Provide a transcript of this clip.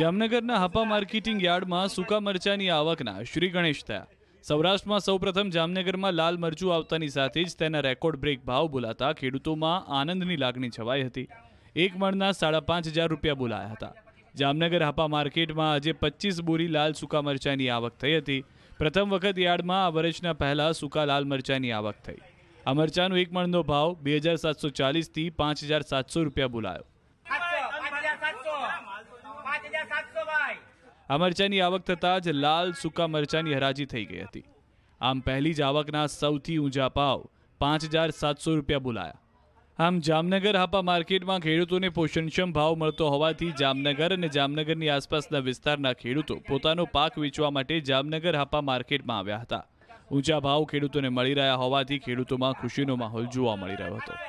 જામનગરના હપા માર્કેટિંગ યાર્ડમાં સૂકા મરચાની આવકના શ્રી ગણેશ થયા સૌરાષ્ટ્રમાં સૌપ્રથમ જામનગરમાં લાલ મરચું આવતાની સાથે જ તેના રેકોર્ડ બ્રેક ભાવ બોલાતા ખેડૂતોમાં આનંદની લાગણી છવાઈ હતી એક મણના સાડા પાંચ હજાર રૂપિયા બોલાયા હતા જામનગર હાપા માર્કેટમાં આજે પચીસ બોરી લાલ સૂકા મરચાની આવક થઈ હતી પ્રથમ વખત યાર્ડમાં આ વર્ષના પહેલાં સૂકા લાલ મરચાની આવક થઈ આ મરચાનો એક મણનો ભાવ બે હજાર સાતસો ચાલીસથી પાંચ હજાર સાતસો રૂપિયા બોલાયો આ મરચાની આવક થતાં જ લાલ સૂકા મરચાની હરાજી થઈ ગઈ હતી આમ પહેલી જ આવકના સૌથી ઊંચા ભાવ પાંચ હજાર સાતસો રૂપિયા બોલાયા આમ જામનગર હાપા માર્કેટમાં ખેડૂતોને પોષણક્ષમ ભાવ મળતો હોવાથી જામનગર અને જામનગરની આસપાસના વિસ્તારના ખેડૂતો પોતાનો પાક વેચવા માટે જામનગર હાપા માર્કેટમાં આવ્યા હતા ઊંચા ભાવ ખેડૂતોને મળી રહ્યા હોવાથી ખેડૂતોમાં ખુશીનો માહોલ જોવા મળી રહ્યો હતો